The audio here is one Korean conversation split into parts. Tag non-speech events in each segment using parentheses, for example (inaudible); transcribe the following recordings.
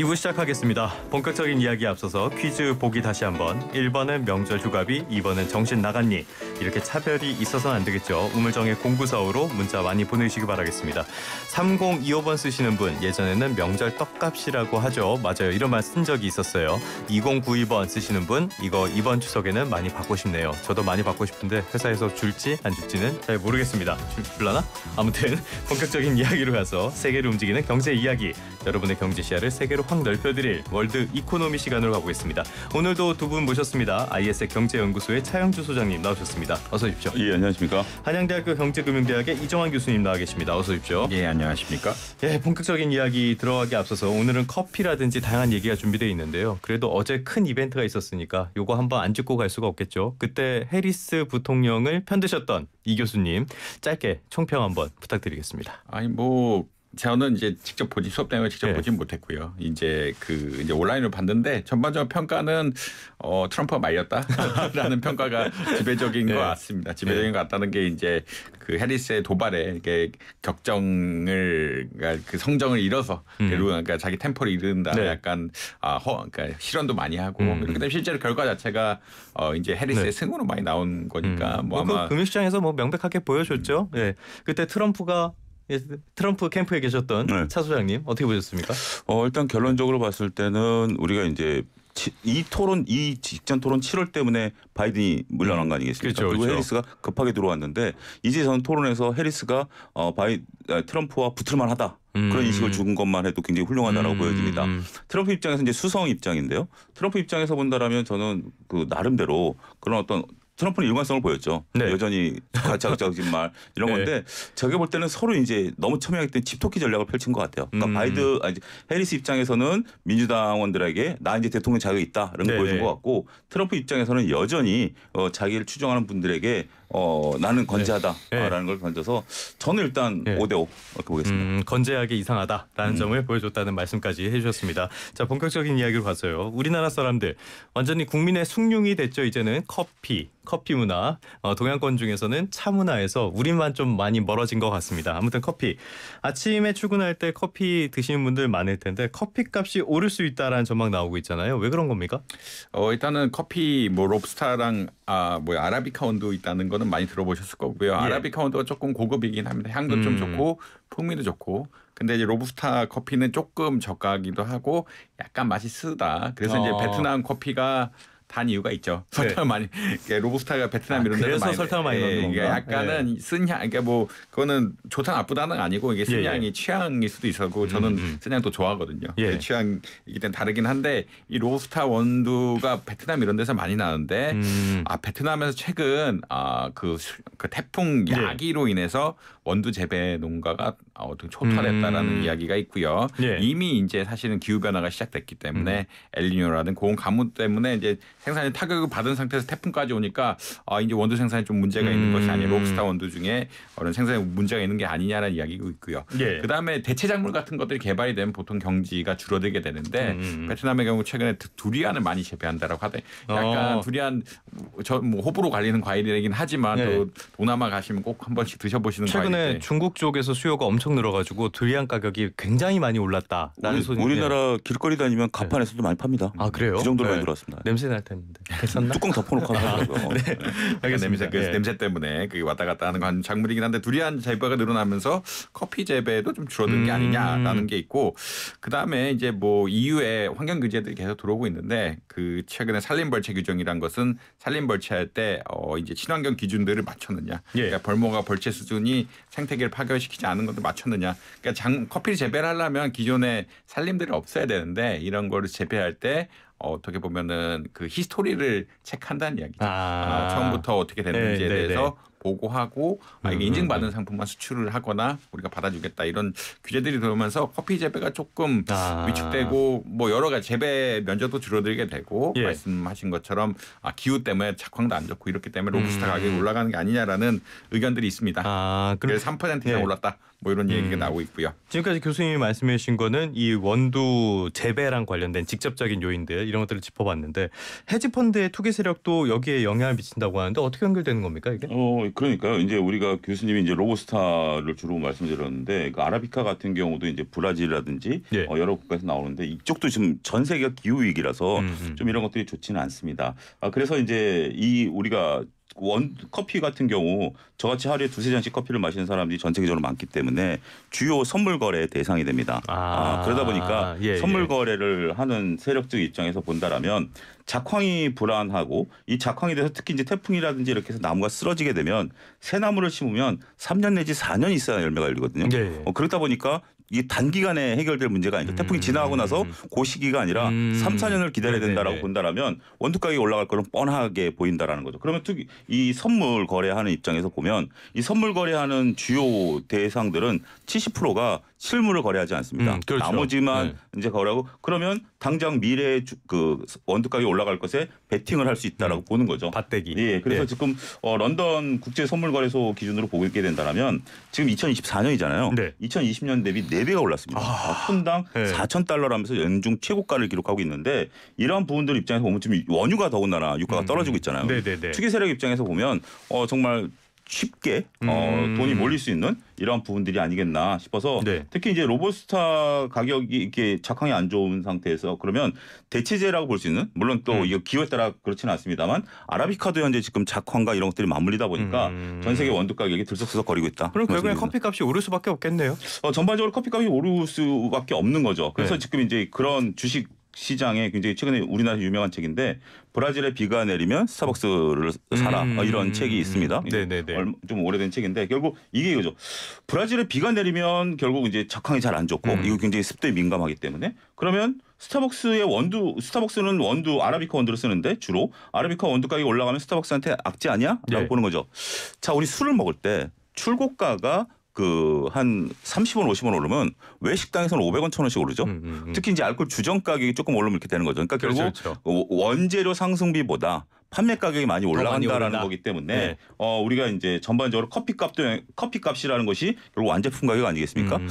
2부 시작하겠습니다. 본격적인 이야기에 앞서서 퀴즈 보기 다시 한번. 1번은 명절 휴가비, 2번은 정신 나갔니. 이렇게 차별이 있어서는 안 되겠죠. 우물정의 공구사우로 문자 많이 보내시기 바라겠습니다. 3025번 쓰시는 분, 예전에는 명절 떡값이라고 하죠. 맞아요. 이런 말 쓴 적이 있었어요. 2092번 쓰시는 분, 이거 이번 추석에는 많이 받고 싶네요. 저도 많이 받고 싶은데 회사에서 줄지 안 줄지는 잘 모르겠습니다. 줄, 줄라나? 아무튼 (laughs) 본격적인 이야기로 가서 세계를 움직이는 경제 이야기. 여러분의 경제 시야를 세계로 팍 넓혀드릴 월드 이코노미 시간으로 가보겠습니다. 오늘도 두 분 모셨습니다. IS의 경제연구소의 차영주 소장님 나오셨습니다. 어서 오십시오. 예, 안녕하십니까. 한양대학교 경제금융대학의 이정환 교수님 나와 계십니다. 어서 오십시오. 예, 안녕하십니까. 예, 본격적인 이야기 들어가기 앞서서 오늘은 커피라든지 다양한 얘기가 준비되어 있는데요. 그래도 어제 큰 이벤트가 있었으니까 요거 한번 안 짚고 갈 수가 없겠죠. 그때 해리스 부통령을 편드셨던 이 교수님 짧게 총평 한번 부탁드리겠습니다. 아니 뭐 저는 이제 직접 보지 수업 내용을 직접 네. 보진 못했고요. 이제 그 이제 온라인으로 봤는데 전반적 평가는 어 트럼프가 말렸다라는 (laughs) 평가가 지배적인 네. 것 같습니다. 지배적인 네. 것 같다는 게 이제 그 해리스의 도발에 이게 격정을 그러니까 그 성정을 잃어서 음. 그러니까 자기 템포를 잃는다 네. 약간 아 허, 그러니까 실언도 많이 하고 음. 그런데 실제로 결과 자체가 어 이제 해리스의 네. 승으로 많이 나온 거니까 음. 뭐, 뭐 그 아마 그 금융시장에서 뭐 명백하게 보여줬죠. 음. 예. 그때 트럼프가 예, 트럼프 캠프에 계셨던 네. 차 소장님 어떻게 보셨습니까? 어, 일단 결론적으로 봤을 때는 우리가 이제 이 토론 이 직전 토론 7월 때문에 바이든이 물러난 거 아니겠습니까? 그렇죠, 그리고 그렇죠. 해리스가 급하게 들어왔는데 이제 저는 토론에서 해리스가 어, 바이 아, 트럼프와 붙을만하다. 음. 그런 음. 인식을 준 것만 해도 굉장히 훌륭하다라고 음. 보여집니다. 음. 트럼프 입장에서 이제 수성 입장인데요. 트럼프 입장에서 본다라면 저는 그 나름대로 그런 어떤 트럼프는 일관성을 보였죠. 네. 여전히 자극적인 말 이런 네. 건데 제가 볼 때는 서로 이제 너무 첨예하기 때문에 집토끼 전략을 펼친 것 같아요. 그러니까 음. 바이드 아 해리스 입장에서는 민주당원들에게 나 이제 대통령 자격이 있다 이런 걸 네. 보여준 네. 것 같고 트럼프 입장에서는 여전히 어, 자기를 추종하는 분들에게 어, 나는 건재하다라는 네. 걸 던져서 저는 일단 네. 5대 5 이렇게 보겠습니다. 음, 건재하게 이상하다라는 음. 점을 보여줬다는 말씀까지 해주셨습니다. 자 본격적인 이야기로 가서요. 우리나라 사람들 완전히 국민의 숭늉이 됐죠. 이제는 커피 커피 문화 어, 동양권 중에서는 차 문화에서 우리만 좀 많이 멀어진 것 같습니다. 아무튼 커피 아침에 출근할 때 커피 드시는 분들 많을 텐데 커피 값이 오를 수 있다라는 전망 나오고 있잖아요. 왜 그런 겁니까? 어, 일단은 커피 뭐 롭스타랑 아, 뭐 아라비카 온도 있다는 거는 많이 들어보셨을 거고요. 예. 아라비카 온도가 조금 고급이긴 합니다. 향도 음. 좀 좋고 풍미도 좋고 근데 이제 로부스타 커피는 조금 저가기도 하고 약간 맛이 쓰다. 그래서 어. 이제 베트남 커피가 단 이유가 있죠. 네. 설탕을 많이 로브스타가 베트남 아, 이런 데서 많이 설탕 많이 넣는 건가? 그 약간은 네. 쓴향 그러니까 뭐 그거는 좋다 나쁘다는 아니고 이게 쓴향이 예. 예. 취향일 수도 있었고 저는 음. 음, 음. 쓴향도 좋아하거든요. 예. 취향이기 때문에 다르긴 한데 이 로브스타 원두가 베트남 이런 데서 많이 나는데 음. 아 베트남에서 최근 아 그 그 태풍 예. 야기로 예. 인해서 원두 재배 농가가 아, 어떻게 초탈했다라는 음. 이야기가 있고요. 예. 이미 이제 사실은 기후 변화가 시작됐기 때문에 음. 엘리뇨라는 고온 가뭄 때문에 이제 생산이 타격을 받은 상태에서 태풍까지 오니까 아, 이제 원두 생산에 좀 문제가 음. 있는 것이 아닌 니 음. 록스타 원두 중에 어느 생산에 문제가 있는 게 아니냐는 이야기가 있고요. 예. 그다음에 대체 작물 같은 것들이 개발이 되면 보통 경지가 줄어들게 되는데 음. 음, 음. 베트남의 경우 최근에 두리안을 많이 재배한다라고 하대 약간 어. 두리안 저뭐 호불호 갈리는 과일이긴 하지만 예. 또 동남아 가시면 꼭 한 번씩 드셔보시는 최근에 과일인데. 중국 쪽에서 수요가 엄청 늘어가지고 두리안 가격이 굉장히 많이 올랐다라는 우리, 소식. 우리나라 길거리 다니면 가판에서도 네. 많이 팝니다. 아 그래요? 그 정도로 네. 많이 들어왔습니다. 냄새 날 때. 됐는데 됐었나? 뚜껑 덮어놓고 하더라고요. (laughs) 네. 네. 냄새 그 네. 냄새 때문에 그게 왔다 갔다 하는 건 작물이긴 한데 두리안 재배가 늘어나면서 커피 재배도 좀 줄어든 음. 게 아니냐라는 게 있고 그 다음에 이제 뭐 EU의 환경 규제들이 계속 들어오고 있는데 그 최근에 산림벌채 규정이란 것은 산림벌채 할때 어 이제 친환경 기준들을 맞췄느냐, 예. 그러니까 벌모가 벌채 수준이 생태계를 파괴시키지 않은 것도 맞췄느냐. 그러니까 장, 커피를 재배를 하려면 기존의 산림들을없애야 되는데 이런 거를 재배할 때 어, 어떻게 보면은 그 히스토리를 체크한다는 이야기죠. 아, 아, 처음부터 어떻게 됐는지에 네, 네, 네. 대해서 보고하고 아, 이게 음, 음, 인증받은 음. 상품만 수출을 하거나 우리가 받아주겠다 이런 규제들이 들어오면서 커피 재배가 조금 아. 위축되고 뭐 여러 가지 재배 면적도 줄어들게 되고 예. 말씀하신 것처럼 아, 기후 때문에 작황도 안 좋고 이렇기 때문에 로비스타 음. 가격이 올라가는 게 아니냐라는 의견들이 있습니다. 아, 그럼, 그래서 3% 이상 예. 올랐다. 뭐 이런 얘기가 나오고 있고요. 지금까지 교수님이 말씀해 주신 거는 이 원두 재배랑 관련된 직접적인 요인들 이런 것들을 짚어봤는데 헤지펀드의 투기 세력도 여기에 영향을 미친다고 하는데 어떻게 연결되는 겁니까 이게? 어, 그러니까요. 이제 우리가 교수님이 이제 로보스타를 주로 말씀드렸는데 그 아라비카 같은 경우도 이제 브라질이라든지 예. 어, 여러 국가에서 나오는데 이쪽도 지금 전 세계가 기후 위기라서 음음. 좀 이런 것들이 좋지는 않습니다. 아, 그래서 이제 이 우리가 원 커피 같은 경우 저같이 하루에 두세 잔씩 커피를 마시는 사람들이 전 세계적으로 많기 때문에 주요 선물 거래 대상이 됩니다. 아, 아 그러다 보니까 예, 예. 선물 거래를 하는 세력들 입장에서 본다라면 작황이 불안하고 이 작황에 대해서 특히 이제 태풍이라든지 이렇게 해서 나무가 쓰러지게 되면 새 나무를 심으면 3년 내지 4년 있어야 열매가 열리거든요. 예, 예, 어, 그렇다 보니까 이 단기간에 해결될 문제가 아니죠. 태풍이 음. 지나가고 나서 고 그 시기가 아니라 음. 3, 4년을 기다려야 된다라고 네네. 네, 네. 본다라면 원두 가격이 올라갈 거는 뻔하게 보인다라는 거죠. 그러면 특히 이 선물 거래하는 입장에서 보면 이 선물 거래하는 주요 대상들은 70%가 실물을 거래하지 않습니다. 음, 그렇죠. 나머지만 네. 이제 거래하고 그러면 당장 미래에그 원두 가격이 올라갈 것에 베팅을 할 수 있다라고 음. 보는 거죠. 밭대기. 예. 그래서 네. 지금 어, 런던 국제 선물 거래소 기준으로 보고 있게 된다면 지금 2024년이잖아요. 네. 2020년 대비 4배가 올랐습니다. 아, 톤당 아, 네. 4 0 달러라면서 연중 최고가를 기록하고 있는데 이러한 부분들 입장에서 보면 지금 원유가 더군다나 유가가 음, 떨어지고 음. 있잖아요. 음. 투기 세력 입장에서 보면 어, 정말 쉽게 어, 음. 어, 돈이 몰릴 수 있는 이러한 부분들이 아니겠나 싶어서 네. 특히 이제 로보스타 가격이 이렇게 작황이 안 좋은 상태에서 그러면 대체제라고 볼 수 있는 물론 또 음. 이거 기호에 따라 그렇지는 않습니다만 아라비카도 현재 지금 작황과 이런 것들이 맞물리다 보니까 음. 전 세계 원두 가격이 들썩들썩거리고 있다. 그럼 결국엔 커피값이 오를 수밖에 없겠네요. 어, 전반적으로 커피값이 오를 수밖에 없는 거죠. 그래서 네. 지금 이제 그런 주식 시장에 굉장히 최근에 우리나라에서 유명한 책인데 브라질에 비가 내리면 스타벅스를 사라 음. 어, 이런 책이 있습니다. 네네네. 음. 네, 네. 좀 오래된 책인데 결국 이게 이거죠. 브라질에 비가 내리면 결국 이제 적항이 잘 안 좋고 음. 이거 굉장히 습도에 민감하기 때문에 그러면 스타벅스의 원두 스타벅스는 원두 아라비카 원두를 쓰는데 주로 아라비카 원두 가격이 올라가면 스타벅스한테 악재 아니야라고 네. 보는 거죠. 자 우리 술을 먹을 때 출고가가 그한 30원, 50원 오르면 왜 식당에서는 500원, 1000원씩 오르죠? 음, 음, 음. 특히 이제 알코올 주정 가격이 조금 오르면 이렇게 되는 거죠. 그러니까 그렇죠, 결국 그렇죠, 그렇죠. 원재료 상승비보다 판매 가격이 많이 올라간다라는 많이 거기 때문에 네. 어, 우리가 이제 전반적으로 커피값도 커피값이라는 것이 결국 완제품 가격 아니겠습니까? 음.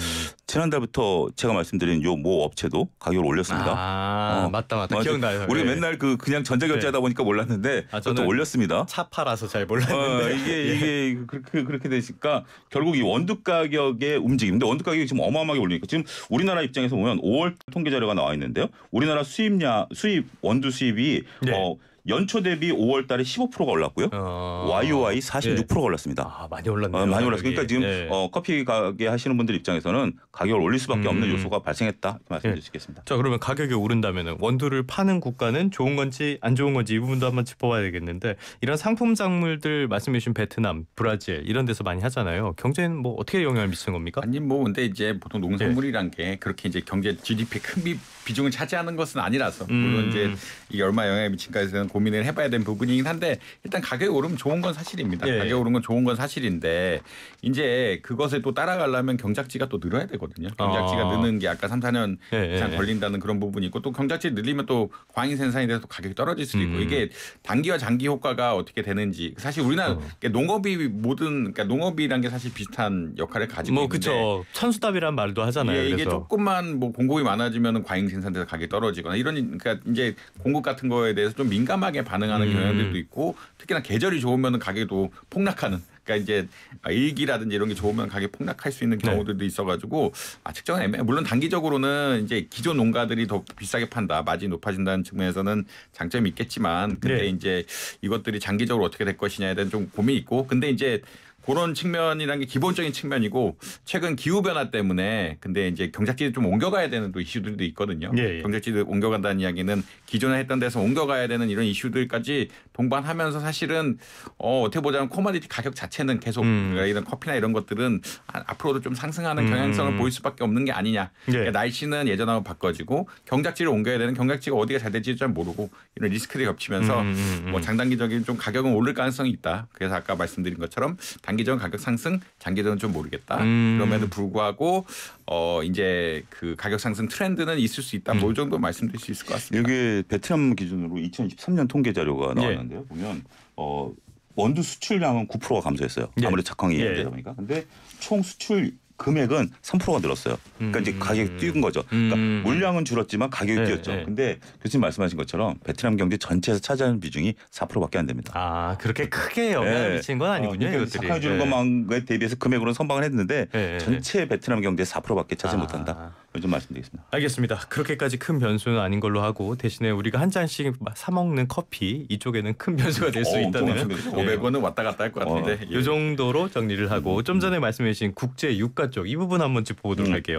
지난달부터 제가 말씀드린 요 모 업체도 가격을 올렸습니다. 아, 어. 맞다 맞다 맞아. 어, 기억나요. 우리 네. 맨날 그 그냥 전자결제하다 네. 보니까 몰랐는데 아, 저도 올렸습니다. 차파라서 잘 몰랐는데 어, 이게 (laughs) 예. 이게 그렇게 그, 그렇게 되니까 결국 이 원두 가격의 움직임인데 원두 가격이 지금 어마어마하게 올리니까 지금 우리나라 입장에서 보면 5월 통계 자료가 나와 있는데요. 우리나라 수입량 수입 원두 수입이 네. 어 연초 대비 5월 달에 15%가 올랐고요. 아. YOY 46%가 올랐습니다. 아, 많이 올랐네요. 어, 많이 올랐어요. 그러니까 예. 지금 예. 어, 커피 가게 하시는 분들 입장에서는 가격을 올릴 수밖에 없는 음. 요소가 발생했다 말씀드릴 예. 수겠습니다 자, 그러면 가격이 오른다면 원두를 파는 국가는 좋은 건지 안 좋은 건지 이 부분도 한번 짚어봐야 되겠는데 이런 상품 작물들 말씀해 주신 베트남, 브라질 이런 데서 많이 하잖아요. 경제는 뭐 어떻게 영향을 미친 겁니까? 아니 뭐 근데 이제 보통 농산물이란 예. 게 그렇게 이제 경제 GDP 큰 비, 중을 차지하는 것은 아니라서 음. 물론 음. 이제 이게 얼마 영향을 미친가에 대한 고 고민을 해봐야 되는 부분이긴 한데 일단 가격이 오르면 좋은 건 사실입니다. 예. 가격이 오른 건 좋은 건 사실인데 이제 그것을 또 따라가려면 경작지가 또 늘어야 되거든요. 경작지가 아. 느는 게 아까 3, 4년 예, 예. 이상 예. 걸린다는 그런 부분이 있고 또 경작지 늘리면 또 광인 생산이 돼서 가격이 떨어질 수도 있고 음. 이게 단기와 장기 효과가 어떻게 되는지 사실 우리나라 어. 농업이 모든 그러니까 농업이란 게 사실 비슷한 역할을 가지고 뭐, 있는데 그쵸. 천수답이란 말도 하잖아요. 예, 이게 그래서. 조금만 뭐 공급이 많아지면 과잉 생산돼서 가격이 떨어지거나 이런 그러니까 이제 공급 같은 거에 대해서 좀 민감 민감하게 반응하는 음. 경향들도 있고 특히나 계절이 좋으면 가격도 폭락하는 그러니까 이제 일기라든지 이런 게 좋으면 가격 폭락할 수 있는 네. 경우들도 네. 있어가지고 아, 측정은 애매. 물론 단기적으로는 이제 기존 농가들이 더 비싸게 판다, 마진 높아진다는 측면에서는 장점이 있겠지만, 근데 네. 이제 이것들이 장기적으로 어떻게 될 것이냐에 대한 좀 고민이 있고, 근데 이제 그런 측면이라는 게 기본적인 측면이고 최근 기후 변화 때문에 근데 이제 경작지를 좀 옮겨가야 되는 또 이슈들도 있거든요. 예, 예. 경작지를 옮겨간다는 이야기는 기존에 했던 데서 옮겨가야 되는 이런 이슈들까지 동반하면서 사실은 어, 어떻게 보자면 코마디티 가격 자체는 계속 음. 그러니까 이런 커피나 이런 것들은 아, 앞으로도 좀 상승하는 음. 경향성을 음. 보일 수밖에 없는 게 아니냐. 예. 그러니까 날씨는 예전하고 바꿔지고 경작지를 옮겨야 되는 경작지가 어디가 잘 될지 잘 모르고 이런 리스크들이 겹치면서 음, 음, 음, 뭐 장단기적인 좀 가격은 오를 가능성이 있다. 그래서 아까 말씀드린 것처럼 단기적인 가격 상승, 장기적은 좀 모르겠다. 음. 그럼에도 불구하고 어 이제 그 가격 상승 트렌드는 있을 수 있다. 뭐 음. 뭐 정도 말씀드릴 수 있을 것 같습니다. 여기 베트남 기준으로 2023년 통계 자료가 네. 나왔는데요. 예. 보면 어 원두 수출량은 9%가 감소했어요. 예. 아무래도 작황이 예. 되다 보니까. 근데 총 수출 금액은 3%가 늘었어요. 그러니까 음. 이제 가격이 뛰는 거죠. 그러니까 음. 물량은 줄었지만 가격이 네, 뛰었죠. 네. 근데 교수님 말씀하신 것처럼 베트남 경제 전체에서 차지하는 비중이 4%밖에 안 됩니다. 아 그렇게 크게 네. 영향을 네. 미친 건 아니군요. 아, 그러니까 사카해 주는 네. 것만에 대비해서 금액으로는 선방을 했는데 네, 전체 베트남 경제 4%밖에 차지 아. 못한다. 좀 말씀드리겠습니다. 알겠습니다. 그렇게까지 큰 변수는 아닌 걸로 하고 대신에 우리가 한 잔씩 사 먹는 커피 이쪽에는 큰 변수가 될수 어, 있다는 500원은 예. 왔다 갔다 할것 어, 같은데 어, 예. 이 정도로 정리를 하고 음. 좀 전에 말씀해주신 국제 유가 쪽 이 부분 한번 짚어보도록 음. 할게요.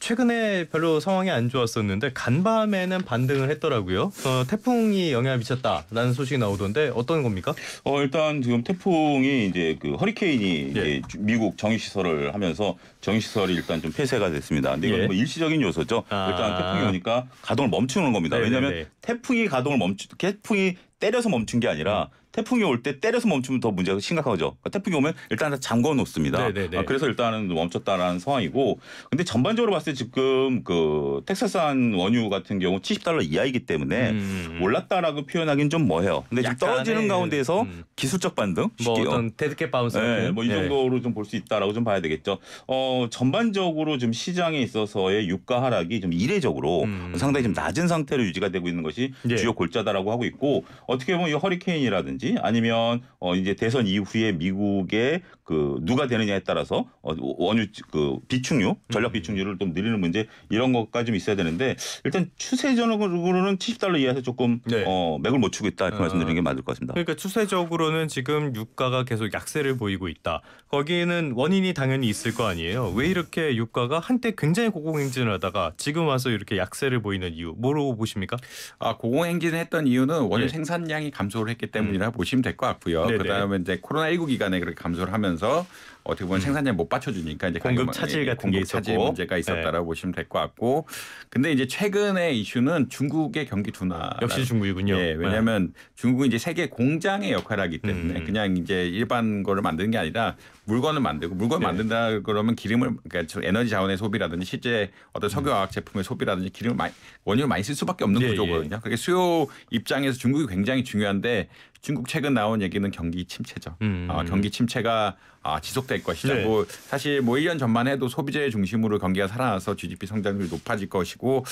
최근에 별로 상황이 안 좋았었는데 간밤에는 반등을 했더라고요. 어, 태풍이 영향을 미쳤다라는 소식이 나오던데 어떤 겁니까? 어, 일단 지금 태풍이 이제 그 허리케인이 예. 이제 미국 정유시설을 하면서 정유시설이 일단 좀 폐쇄가 됐습니다. 근데 이건 예. 뭐 일시적인 요소죠. 아. 일단 태풍이 오니까 가동을 멈추는 겁니다. 네네네. 왜냐하면 네. 태풍이 가동을 멈추 태풍이 때려서 멈춘 게 아니라 태풍이 올 때 때려서 멈추면 더 문제가 심각하죠. 그러니까 태풍이 오면 일단 다 잠궈 놓습니다. 네, 네, 네. 아, 그래서 일단은 멈췄다라는 상황이고, 근데 전반적으로 봤을 때 지금 그 텍사스산 원유 같은 경우 70달러 이하이기 때문에 음. 음. 올랐다라고 표현하기는좀 뭐해요. 근데 지금 떨어지는 가운데에서 음. 기술적 반등, 뭐 어떤 데드캣 바운스, 네, 뭐이 정도로 네. 좀볼 수 있다라고 좀 봐야 되겠죠. 어 전반적으로 좀 시장에 있어서의 유가 하락이 좀 이례적으로 음. 상당히 좀 낮은 상태로 유지가 되고 있는 것이 네. 주요 골자다라고 하고 있고 어떻게 보면 이 허리케인이라든지 된다든지 아니면 어 이제 대선 이후에 미국의 그 누가 되느냐에 따라서 어 원유 그 비축유 전략 음. 비축유를 좀 늘리는 문제 이런 것까지 좀 있어야 되는데 일단 추세적으로는 70달러 이하에서 조금 네. 어 맥을 못 추고 있다 이렇게 아. 말씀드리는 게 맞을 것 같습니다. 그러니까 추세적으로는 지금 유가가 계속 약세를 보이고 있다. 거기에는 원인이 당연히 있을 거 아니에요. 왜 이렇게 유가가 한때 굉장히 고공행진을 하다가 지금 와서 이렇게 약세를 보이는 이유 뭐로 보십니까? 아 고공행진했던 이유는 원유 예. 생산량이 감소를 했기 때문이라 음. 보시면 될 것 같고요. 그 다음에 이제 코로나 19 기간에 그렇게 감소를 하면서 어떻게 보면 음. 생산량못 받쳐주니까 이제 공급 차질 예, 같은 공급 차질 문제가 네. 있었다라고 네. 보시면 될 것 같고 근데 이제 최근의 이슈는 중국의 경기 둔화 역시 중국이군요. 예, 왜냐하면 네. 중국은 이제 세계 공장의 역할을 하기 때문에 음. 그냥 이제 일반 거를 만드는 게 아니라 물건을 만들고 물건 네. 만든다 그러면 기름을 그러니까 에너지 자원의 소비라든지 실제 어떤 석유화학 제품의 소비라든지 기름을 많이 원유를 많이 쓸 수밖에 없는 네, 예. 구조거든요. 예. 그게 수요 입장에서 중국이 굉장히 중요한데 중국 최근 나온 얘기는 경기 침체죠. 음. 어, 경기 침체가 아, 지속될 것이다. 네. 뭐 사실 뭐 1년 전만 해도 소비재 중심으로 경기가 살아나서 GDP 성장률이 높아질 것이고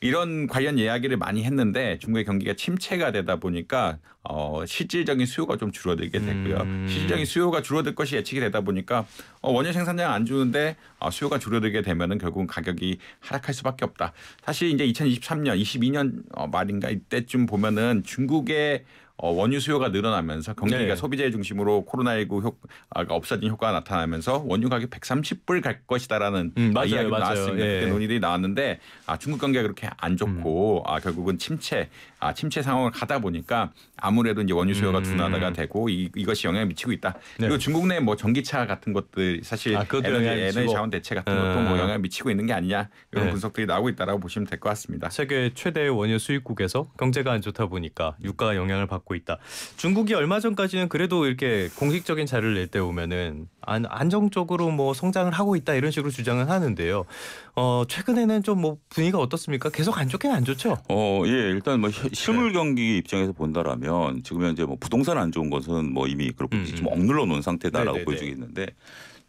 이런 관련 이야기를 많이 했는데 중국의 경기가 침체가 되다 보니까 어, 실질적인 수요가 좀 줄어들게 됐고요. 음. 실질적인 수요가 줄어들 것이 예측이 되다 보니까 어, 원유 생산량 안 주는데 어, 수요가 줄어들게 되면은 결국은 가격이 하락할 수밖에 없다. 사실 이제 2023년, 22년 어, 말인가 이때쯤 보면은 중국의 어, 원유 수요가 늘어나면서 경기가 네. 소비재 중심으로 코로나19 효, 아, 그러니까 없어진 효과가 나타나면서 원유 가격 130불 갈 것이다라는 음, 맞아요, 이야기가 맞아요. 나왔습니다. 예. 그때 네. 논의들이 나왔는데 아, 중국 경기가 그렇게 안 좋고 음. 아, 결국은 침체 아, 침체 상황을 가다 보니까 아무래도 이제 원유 수요가 음. 둔화가 되고 이, 이것이 영향을 미치고 있다. 네. 그리고 중국 내뭐 전기차 같은 것들 사실 아, 에너지, 에너지 자원 대체 같은 어. 것도 뭐 영향을 미치고 있는 게 아니냐 이런 네. 분석들이 나오고 있다라고 보시면 될 것 같습니다. 세계 최대 의 원유 수입국에서 경제가 안 좋다 보니까 유가 영향을 받고 있다. 중국이 얼마 전까지는 그래도 이렇게 공식적인 자료를 낼 때 보면은 안, 정적으로뭐 성장을 하고 있다 이런 식으로 주장을 하는데요. 어, 최근에는 좀 뭐 분위기가 어떻습니까? 계속 안 좋긴 안 좋죠. 어, 예. 일단 뭐 실물 예. 경기 입장에서 본다라면 지금 현재 뭐 부동산 안 좋은 것은 뭐 이미 그렇게 음, 좀 음. 억눌러 놓은 상태다라고 네, 네, 네. 보여주있는데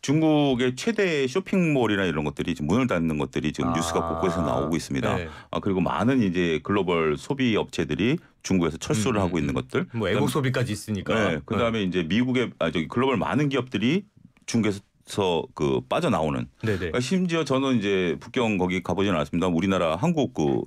중국의 최대 쇼핑몰이나 이런 것들이 지금 문을 닫는 것들이 지금 아, 뉴스가 곳곳에서 나오고 있습니다. 네. 아, 그리고 많은 이제 글로벌 소비 업체들이 중국에서 철수를 음, 음 하고 있는 음. 것들. 뭐 애국 소비까지 있으니까. 네. 그다음에 네. 이제 미국의 아 저기 글로벌 많은 기업들이 중국에서 서그 빠져나오는. 그러니까 심지어 저는 이제 북경 거기 가보진 않았습니다. 우리나라 한국 그,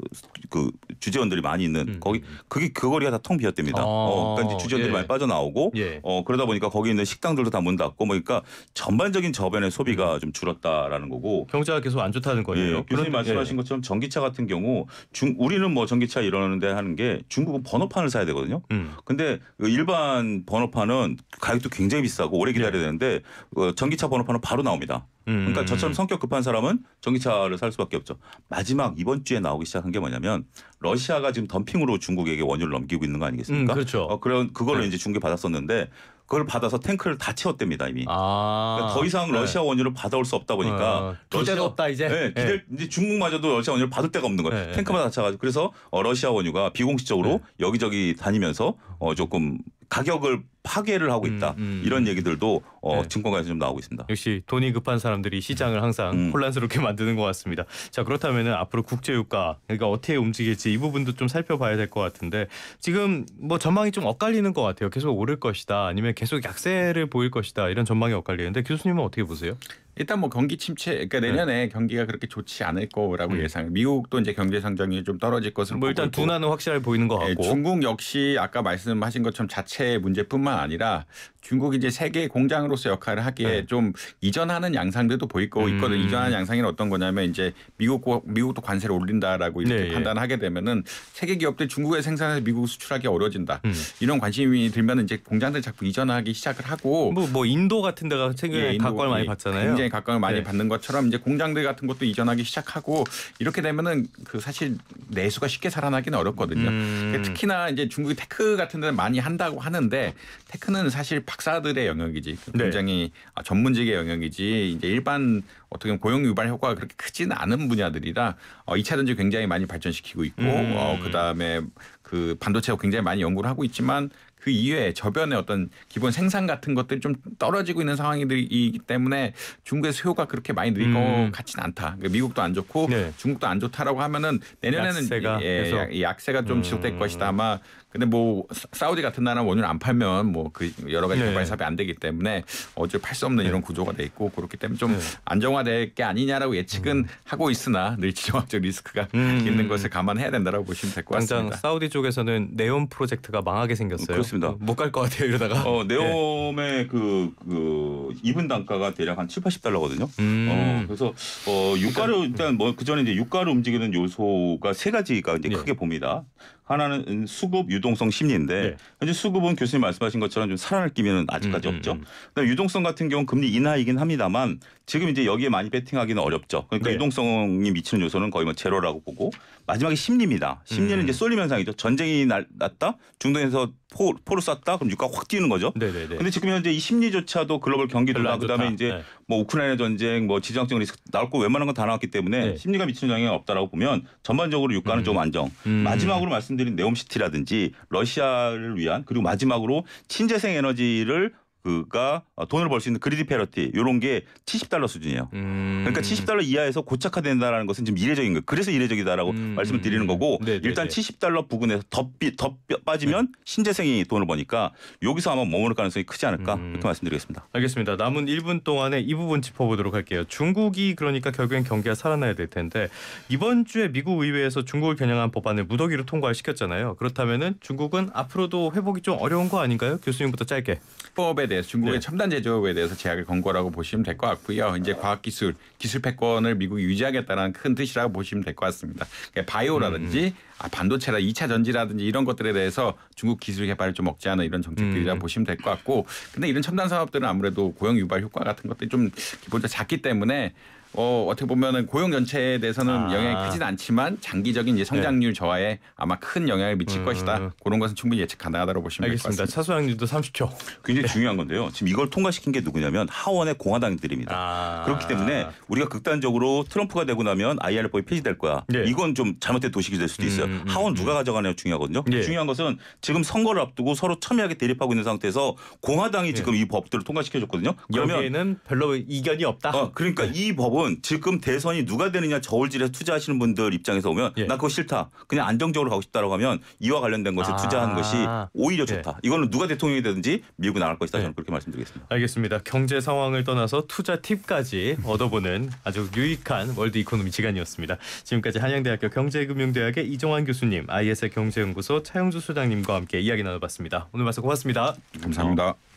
그 주재원들이 많이 있는 음. 거기 음, 음. 그게 그 거리가 다텅 비었답니다. 아. 어, 그러니까 이제 주재원들이 예. 많이 빠져나오고 예. 어, 그러다 보니까 거기 있는 식당들도 다 문 닫고 뭐 그러니까 전반적인 저변의 소비가 음. 좀 줄었다라는 거고. 경제가 계속 안 좋다는 거예요. 예. 교수님 말씀하신 예. 것처럼 전기차 같은 경우 중 우리는 뭐 전기차 이러는데 하는 게 중국은 번호판을 사야 되거든요. 음. 근데 그 일반 번호판은 가격도 굉장히 비싸고 오래 기다려야 예. 되는데 어, 전기차 번호판 번호 바로 나옵니다. 음. 그러니까 저처럼 음. 성격 급한 사람은 전기차를 살 수밖에 없죠. 마지막 이번 주에 나오기 시작한 게 뭐냐면 러시아가 지금 덤핑으로 중국에게 원유를 넘기고 있는 거 아니겠습니까? 음, 그렇죠. 어, 그런 그걸로 네. 이제 중개 받았었는데 그걸 받아서 탱크를 다 채웠답니다 이미. 아~ 그러니까 더 이상 네. 러시아 네. 원유를 받아올 수 없다 보니까 어, 러시아 없다 이제. 네, 네. 기댈, 네. 이제 중국마저도 러시아 원유를 받을 데가 없는 거예요. 네. 네. 탱크만 다채워가지고 그래서 어, 러시아 원유가 비공식적으로 여기저기 다니면서 어, 조금 가격을 파괴를 하고 있다 음, 음. 이런 얘기들도 어, 네. 증권가에서 좀 나오고 있습니다. 역시 돈이 급한 사람들이 시장을 음. 항상 음. 혼란스럽게 (laughs) 만드는 것 같습니다. 자 그렇다면 앞으로 국제유가 그러니까 어떻게 움직일지 이 부분도 좀 살펴봐야 될 것 같은데 지금 뭐 전망이 좀 엇갈리는 것 같아요. 계속 오를 것이다 아니면 계속 약세를 보일 것이다 이런 전망이 엇갈리는데 교수님은 어떻게 보세요? 일단 뭐 경기 침체, 그러니까 네. 내년에 네. 경기가 그렇게 좋지 않을 거라고 음. 예상. 미국도 이제 경제 성장이 좀 떨어질 것으로. 뭐 일단 둔화는 확실하 보이는 것 예, 같고. 예, 중국 역시 아까 말씀하신 것처럼 자체 문제뿐만 아니라 중국이 이제 세계 공장으로서 역할을 하기에 네. 좀 이전하는 양상들도 보이고 있거든. 음. 이전하는 양상이 어떤 거냐면 이제 미국 미국도 관세를 올린다라고 이렇게 네. 예. 판단하게 되면은 세계 기업들 중국에 생산해서 미국 수출하기 어려워진다. 음. 이런 관심이 들면 이제 공장들 자꾸 이전하기 시작을 하고. 뭐, 뭐 인도 같은 데가 최근에 각광을 예, 많이 받잖아요. 각광을 많이 네. 받는 것처럼 이제 공장들 같은 것도 이전하기 시작하고 이렇게 되면은 그 사실 내수가 쉽게 살아나기는 어렵거든요. 음. 그 특히나 이제 중국이 테크 같은 데는 많이 한다고 하는데 테크는 사실 박사들의 영역이지 네. 굉장히 네. 전문직의 영역이지 이제 일반 어떻게 보면 고용 유발 효과가 그렇게 크지는 않은 분야들이라 어, 2차 전지 굉장히 많이 발전시키고 있고 음. 어, 그다음에 그 반도체가 굉장히 많이 연구를 하고 있지만 그 이외에 저변의 어떤 기본 생산 같은 것들이 좀 떨어지고 있는 상황이기 때문에 중국의 수요가 그렇게 많이 늘것 릴 음. 같지는 않다. 그러니까 미국도 안 좋고 네. 중국도 안 좋다라고 하면은 내년에는 약세가, 예, 예, 약세가 좀 음. 지속될 음. 것이다. 아마 근데 뭐 사우디 같은 나라 원유를 안 팔면 뭐 그 여러 가지 네. 개발 사업이 안 되기 때문에 어쩔 팔 수 없는 네. 이런 구조가 돼 있고 그렇기 때문에 좀 네. 안정화될 게 아니냐라고 예측은 음. 하고 있으나 늘 지정학적 리스크가 음. 있는 것을 감안해야 된다라고 보시면 될 것 같습니다. 당장 사우디 쪽에서는 네온 프로젝트가 망하게 생겼어요. 음, 했습니다. 음, 못갈 것 같아요 이러다가. 어, 네옴의 예. 그, 그 이분 단가가 대략 한 7, 80달러거든요. 음. 어, 그래서 어, 유가를 그러니까 일단 뭐 그전에 이제 유가를 움직이는 요소가 세 가지가 이제 예. 크게 봅니다. 하나는 음, 수급 유동성 심리인데 네. 현재 수급은 교수님 말씀하신 것처럼 좀 살아날 기미는 아직까지 음, 음 없죠. 음, 유동성 같은 경우는 금리 인하이긴 합니다만 지금 이제 여기에 많이 베팅하기는 어렵죠. 그러니까 네. 유동성이 미치는 요소는 거의 뭐 제로라고 보고 마지막에 심리입니다. 심리는 음. 이제 쏠림 현상이죠. 전쟁이 날, 났다 중동에서 포, 포를 쐈다 그럼 유가 확 뛰는 거죠. 그런데 네, 네, 네. 지금 현재 이 심리조차도 글로벌 경기 둔화 그다음에 이제 네. 뭐 우크라이나 전쟁, 뭐 지정학적 리스크 나올 거 웬만한 건 다 나왔기 때문에 네. 심리가 미치는 영향이 없다라고 보면 전반적으로 유가는 음. 좀 안정. 음. 마지막으로 말씀드린 네옴시티라든지 러시아를 위한 그리고 마지막으로 친재생 에너지를 그가 돈을 벌 수 있는 그리디 패러티 이런 게 70달러 수준이에요. 음. 그러니까 70달러 이하에서 고착화된다라는 것은 지금 이례적인 거. 예요 그래서 이례적이다라고 음. 말씀을 드리는 거고 네네네. 네, 일단 70달러 부근에서 더, 삐, 더 빠지면 네. 신재생이 돈을 버니까 여기서 아마 머무를 가능성이 크지 않을까 음. 이렇게 말씀드리겠습니다. 알겠습니다. 남은 1분 동안에 이 부분 짚어보도록 할게요. 중국이 그러니까 결국엔 경기가 살아나야 될 텐데 이번 주에 미국 의회에서 중국을 겨냥한 법안을 무더기로 통과를 시켰잖아요. 그렇다면 중국은 앞으로도 회복이 좀 어려운 거 아닌가요? 교수님부터 짧게. 법에 대해서 중국의 네. 첨단 제조업에 대해서 제약을 건 거라고 보시면 될 것 같고요. 이제 과학기술, 기술 패권을 미국이 유지하겠다는 큰 뜻이라고 보시면 될 것 같습니다. 그러니까 바이오라든지 음. 음. 아, 반도체라 2차 전지라든지 이런 것들에 대해서 중국 기술 개발을 좀 억지 하는 이런 정책들이라 음. 보시면 될 것 같고 근데 이런 첨단 산업들은 아무래도 고용 유발 효과 같은 것들이 좀 기본적으로 작기 때문에 어, 어떻게 보면은 고용 전체에 대해서는 아. 영향이 크진 않지만 장기적인 이제 성장률 네. 저하에 아마 큰 영향을 미칠 음. 것이다. 그런 것은 충분히 예측 가능하다고 보시면 될 것 같습니다. 차소양률도 30초. 굉장히 네. 중요한 건데요. 지금 이걸 통과시킨 게 누구냐면 하원의 공화당들입니다. 아. 그렇기 때문에 우리가 극단적으로 트럼프가 되고 나면 IR법이 폐지될 거야. 네. 이건 좀 잘못된 도식이 될 수도 있어요. 음. 음, 음 하원 음. 누가 가져가냐 중요하거든요. 네. 중요한 것은 지금 선거를 앞두고 서로 첨예하게 대립하고 있는 상태에서 공화당이 네. 지금 이 법들을 통과시켜줬거든요. 그러면 여기에는 별로 이견이 없다. 어, 그러니까 이 법은 결국은 지금 대선이 누가 되느냐 저울질에 투자하시는 분들 입장에서 보면 예. 나 그거 싫다. 그냥 안정적으로 가고 싶다라고 하면 이와 관련된 것에 아. 투자하는 것이 오히려 좋다. 예. 이거는 누가 대통령이 되든지 밀고 나갈 것이다. 예. 저는 그렇게 말씀드리겠습니다. 알겠습니다. 경제 상황을 떠나서 투자 팁까지 얻어보는 아주 유익한 월드 이코노미 시간이었습니다. 지금까지 한양대학교 경제금융대학의 이정환 교수님, IS의 경제연구소 차영주 소장님과 함께 이야기 나눠봤습니다. 오늘 말씀 고맙습니다. 감사합니다. 감사합니다.